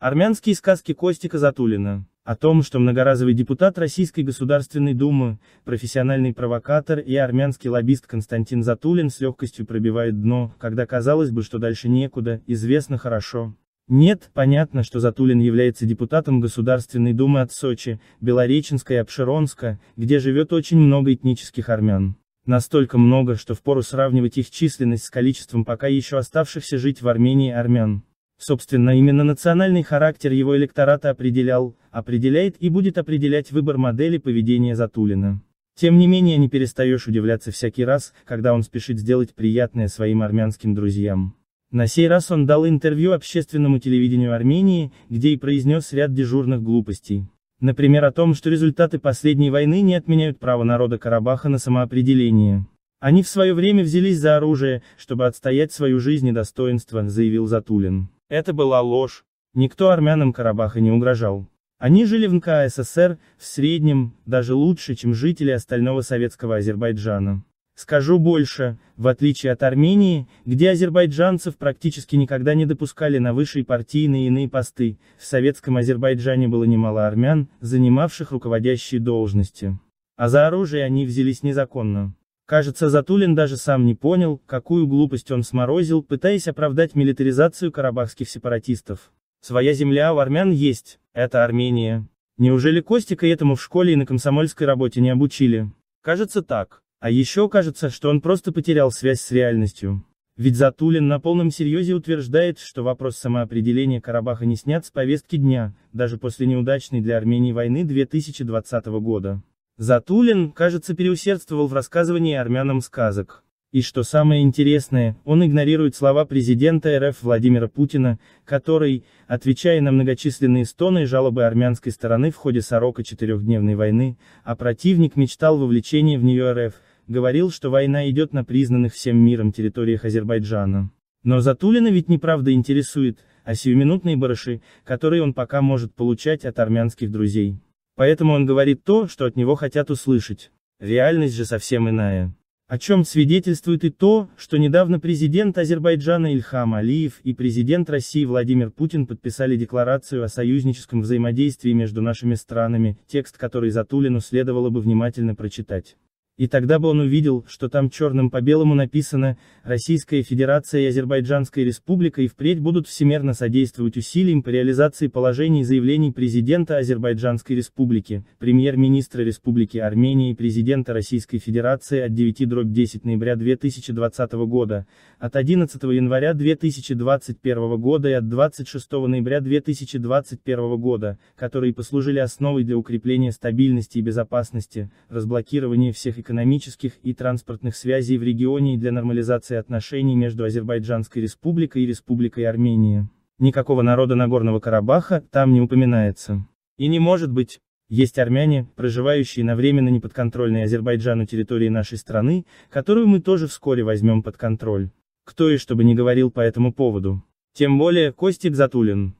Армянские сказки Костика Затулина. О том, что многоразовый депутат Российской Государственной Думы, профессиональный провокатор и армянский лоббист Константин Затулин с легкостью пробивает дно, когда казалось бы, что дальше некуда, известно хорошо. Нет, понятно, что Затулин является депутатом Государственной Думы от Сочи, Белореченска и Обширонска, где живет очень много этнических армян. Настолько много, что впору сравнивать их численность с количеством пока еще оставшихся жить в Армении армян. Собственно, именно национальный характер его электората определял, определяет и будет определять выбор модели поведения Затулина. Тем не менее не перестаешь удивляться всякий раз, когда он спешит сделать приятное своим армянским друзьям. На сей раз он дал интервью общественному телевидению Армении, где и произнес ряд дежурных глупостей. Например о том, что результаты последней войны не отменяют право народа Карабаха на самоопределение. Они в свое время взялись за оружие, чтобы отстоять свою жизнь и достоинство, заявил Затулин. Это была ложь. Никто армянам Карабаха не угрожал. Они жили в НКССР, в среднем, даже лучше, чем жители остального советского Азербайджана. Скажу больше, в отличие от Армении, где азербайджанцев практически никогда не допускали на высшие партийные и иные посты, в советском Азербайджане было немало армян, занимавших руководящие должности. А за оружие они взялись незаконно. Кажется, Затулин даже сам не понял, какую глупость он сморозил, пытаясь оправдать милитаризацию карабахских сепаратистов. Своя земля у армян есть, это Армения. Неужели Костика этому в школе и на комсомольской работе не обучили? Кажется так. А еще кажется, что он просто потерял связь с реальностью. Ведь Затулин на полном серьезе утверждает, что вопрос самоопределения Карабаха не снят с повестки дня, даже после неудачной для Армении войны 2020 года. Затулин, кажется, переусердствовал в рассказывании армянам сказок. И что самое интересное, он игнорирует слова президента РФ Владимира Путина, который, отвечая на многочисленные стоны и жалобы армянской стороны в ходе сорока четырехдневной войны, а противник мечтал вовлечения в нее РФ, говорил, что война идет на признанных всем миром территориях Азербайджана. Но Затулина ведь неправда интересует, а сиюминутные барыши, которые он пока может получать от армянских друзей. Поэтому он говорит то, что от него хотят услышать. Реальность же совсем иная. О чем свидетельствует и то, что недавно президент Азербайджана Ильхам Алиев и президент России Владимир Путин подписали декларацию о союзническом взаимодействии между нашими странами, текст которой Затулину следовало бы внимательно прочитать. И тогда бы он увидел, что там черным по белому написано, Российская Федерация и Азербайджанская Республика и впредь будут всемерно содействовать усилиям по реализации положений и заявлений президента Азербайджанской Республики, премьер-министра Республики Армения и президента Российской Федерации от 9-10 ноября 2020 года, от 11 января 2021 года и от 26 ноября 2021 года, которые послужили основой для укрепления стабильности и безопасности, разблокирования всех экономических экономических и транспортных связей в регионе и для нормализации отношений между Азербайджанской республикой и Республикой Армения. Никакого народа Нагорного Карабаха там не упоминается. И не может быть. Есть армяне, проживающие на временно неподконтрольной Азербайджану территории нашей страны, которую мы тоже вскоре возьмем под контроль. Кто и что бы ни говорил по этому поводу. Тем более, Костик Затулин.